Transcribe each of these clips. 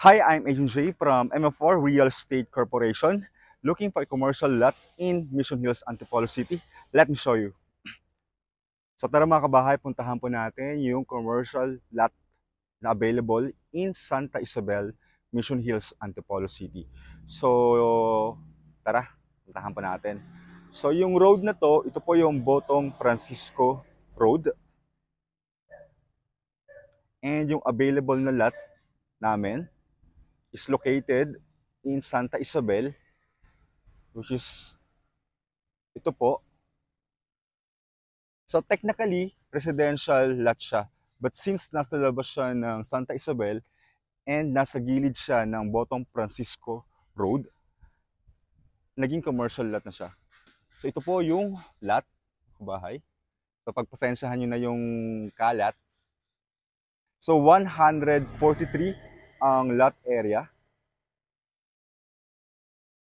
Hi, I'm Agent J from MFR Real Estate Corporation looking for a commercial lot in Mission Hills, Antipolo City. Let me show you. So tara mga kabahay, puntahan po natin yung commercial lot na available in Santa Isabel, Mission Hills, Antipolo City. So tara, puntahan po natin. So yung road na to, ito po yung Botong Francisco Road. And yung available na lot namin is located in Santa Isabel, which is ito po. So technically, residential lot siya. But since nasa labas siya ng Santa Isabel and nasa gilid siya ng Botong Francisco Road, naging commercial lot na siya. So ito po yung lot, bahay. So pagpasensyahan nyo na yung kalat. So 143 ang lot area.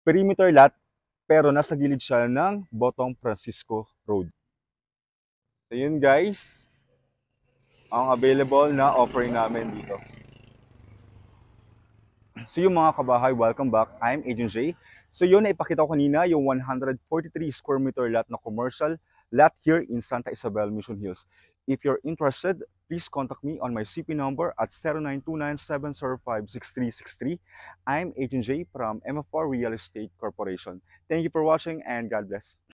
Perimeter lot, pero nasa gilid siya ng Botong Francisco Road. So yun guys, ang available na offering namin dito. So yung mga kabahay, welcome back. I'm Agent Jay. So yun, ipakita ko kanina yung 143 square meter lot na commercial lot here in Santa Isabel Mission Hills. If you're interested, please contact me on my CP number at 929 I'm Agent J from MFR Real Estate Corporation. Thank you for watching and God bless.